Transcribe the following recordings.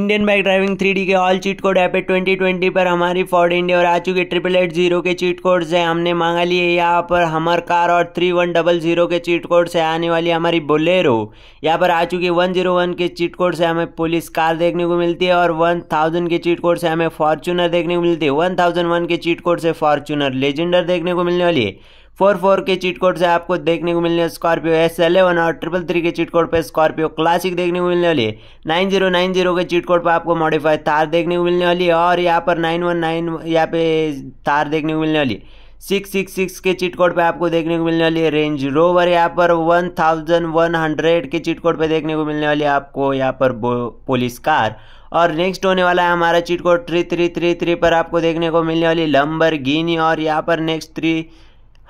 Indian bike driving three के all cheat code app twenty twenty पर हमारी Ford India और आ चुके ट्रिपल एट जीरो के चीट कोड से हमने मांगा लिए यहाँ पर हमर कार और थ्री वन डबल जीरो के चीट कोड से आने वाली हमारी बोलेरो यहाँ पर आ चुकी वन जीरो वन के चीट कोड से हमें पुलिस कार देखने को मिलती है और वन थाउजेंड के चीट कोड से हमें फॉर्चूनर देखने को मिलती है वन थाउजेंड वन के चीट कोड से फॉर्चूनर लेजेंडर देखने को मिलने वाली है फोर फोर के चीट कोड से आपको देखने को मिलने स्कॉर्पियो एस एलेवन और ट्रिपल थ्री के चीट कोड पे स्कॉर्पियो क्लासिक देखने को मिलने वाली नाइन जीरो नाइन जीरो के चीट कोड पे आपको मॉडिफाइड थार देखने को मिलने वाली और यहाँ पर नाइन वन नाइन यहाँ पे थार देखने को मिलने वाली सिक्स सिक्स सिक्स के चीट कोड पर आपको देखने को मिलने वाली रेंज रोवर यहाँ पर वन थाउजेंड वन हंड्रेड के चीट कोड पर देखने को मिलने वाली आपको यहाँ पर पुलिस कार और नेक्स्ट होने वाला है हमारा cheat code three three three three पर आपको देखने को मिलने वाली लंबर गिनी और यहाँ पर नेक्स्ट थ्री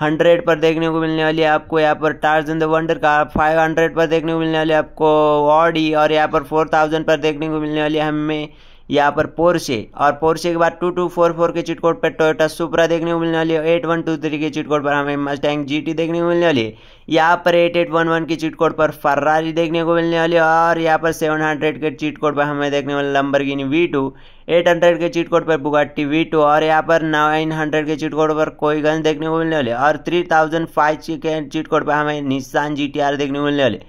हंड्रेड पर देखने को मिलने वाली है आपको यहाँ पर टार्ज इन द वंडर का फाइव हंड्रेड पर देखने को मिलने वाली है आपको ऑडी और यहाँ पर फोर थाउजेंड पर देखने को मिलने वाली है हमें यहाँ पर पोर्से और पोर्से के बाद टू टू फोर फोर के चिट कोड पर टोयोटा सुपरा देखने को मिलने वाली है एट वन टू थ्री के चिट कोड पर हमें मस्टैंग जीटी देखने को मिलने वाली है यहाँ पर एट एट वन वन के चिट कोड पर फर्रारी देखने को मिलने वाली है और यहाँ पर सेवन हंड्रेड के चिट कोड पर हमें देखने वाले Lamborghini V two eight hundred के चिट कोड पर बुगाटी वी टू और यहाँ पर नाइन हंड्रेड के चिट कोड पर कोई गन देखने को मिलने वाले और थ्री थाउजेंड फाइव के चिट कोड पर हमें निशान जी टी आर देखने को मिलने वाले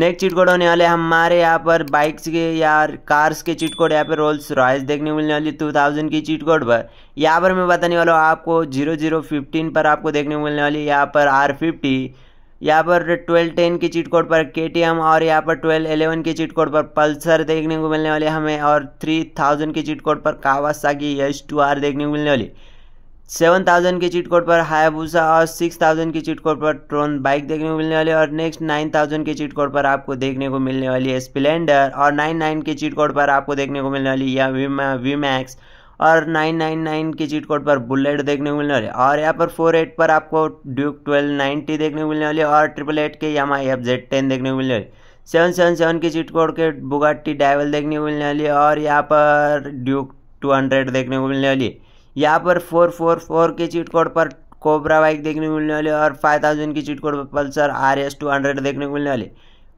नेक्स्ट चीट कोड होने वाले हमारे यहाँ पर बाइक्स के या कार्स के चीट कोड यहाँ पर रोल्स रॉयस देखने को मिलने वाली टू थाउजेंड की चीट कोड पर यहाँ पर मैं बताने वाला हूँ आपको जीरो जीरो फिफ्टीन पर आपको देखने को मिलने वाली यहाँ पर आर फिफ्टी यहाँ पर ट्वेल्व टेन की चीट कोड पर के और यहाँ पर ट्वेल्व एलेवन की चीट कोड पर पल्सर देखने को मिलने वाले हमें और थ्री थाउजेंड की चीट कोड पर कावासाकी एस टू आर देखने को मिलने वाली सेवन थाउजेंड के चीट कोड पर हायाबूसा और सिक्स थाउजेंड के चीट कोड पर ट्रोन बाइक देखने को मिलने वाली है और नेक्स्ट नाइन थाउजेंड के चीट कोड पर आपको देखने को मिलने वाली है स्प्लेंडर और नाइन नाइन के चीट कोड पर आपको देखने को मिलने वाली या वीमैक्स और नाइन नाइन नाइन के चीट कोड पर बुलेट देखने को मिलने वाली और यहाँ पर फोर एट पर आपको ड्यूक ट्वेल्व नाइन्टी देखने को मिलने वाली और ट्रिपल एट के आई एफ जेड टेन देखने को मिलने वाली सेवन सेवन सेवन के चीट कोड के बुगाटी डाइवल देखने को मिलने वाली है और यहाँ पर ड्यूक टू हंड्रेड देखने को मिलने वाली है यहाँ पर फोर फोर फोर के चीट कोड पर कोबरा बाइक देखने को मिलने वाली और फाइव थाउजेंड की चीट कोड पर Pulsar R S two hundred देखने को मिलने वाली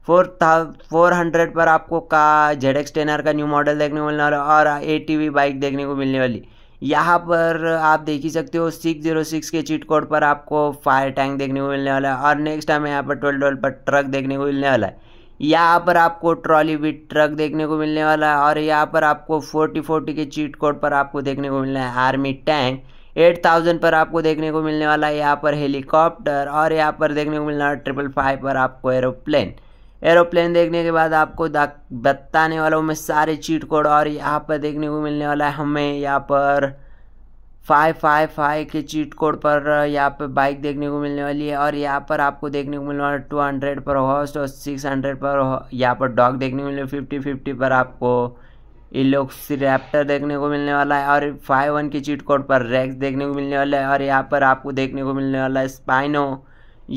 फोर था फोर हंड्रेड पर आपको का जेड एक्स टेन आर का न्यू मॉडल देखने को मिलने वाला और ए टी वी बाइक देखने को मिलने वाली यहाँ पर आप देख ही सकते हो सिक्स जीरो सिक्स के चीट कोड पर आपको फायर टैंक देखने को मिलने वाला है और नेक्स्ट टाइम यहाँ पर ट्वेल्व ट्वेल्व पर ट्रक देखने को मिलने वाला है यहाँ पर आपको ट्रॉली विथ ट्रक देखने को मिलने वाला है और यहाँ पर आपको फोर्टी फोर्टी के चीट कोड पर आपको देखने को मिलना है आर्मी टैंक एट थाउजेंड पर आपको देखने को मिलने वाला है यहाँ पर हेलीकॉप्टर और यहाँ पर देखने को मिलना है ट्रिपल फाइव पर आपको एरोप्लेन एरोप्लेन देखने के बाद आपको बताने वाला हूँ मैं सारे चीट कोड और यहाँ पर देखने को मिलने वाला है हमें यहाँ पर फाइव फाइव फाइव के चीट कोड पर यहाँ पर बाइक देखने को मिलने वाली है और यहाँ पर आपको देखने को मिलने वाला टू हंड्रेड पर हॉस्ट और सिक्स हंड्रेड पर यहाँ पर डॉग देखने को मिलने फिफ्टी फिफ्टी पर आपको इलोक्स रैप्टर देखने को मिलने वाला है और फाइव वन के चीट कोड पर रैक्स देखने को मिलने वाला है और यहाँ पर आपको देखने को मिलने वाला है स्पाइनो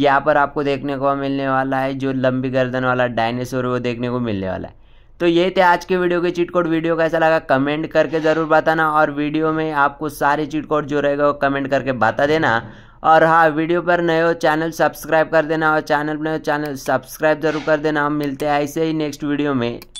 यहाँ पर आपको देखने को मिलने वाला है जो लंबी गर्दन वाला डायनासोर वो देखने को मिलने वाला है तो ये थे आज के वीडियो के चीट कोड वीडियो कैसा लगा कमेंट करके ज़रूर बताना और वीडियो में आपको सारे चीट कोड जो रहेगा वो कमेंट करके बता देना और हाँ वीडियो पर नए हो चैनल सब्सक्राइब कर देना और चैनल नए हो चैनल सब्सक्राइब जरूर कर देना हम मिलते हैं ऐसे ही नेक्स्ट वीडियो में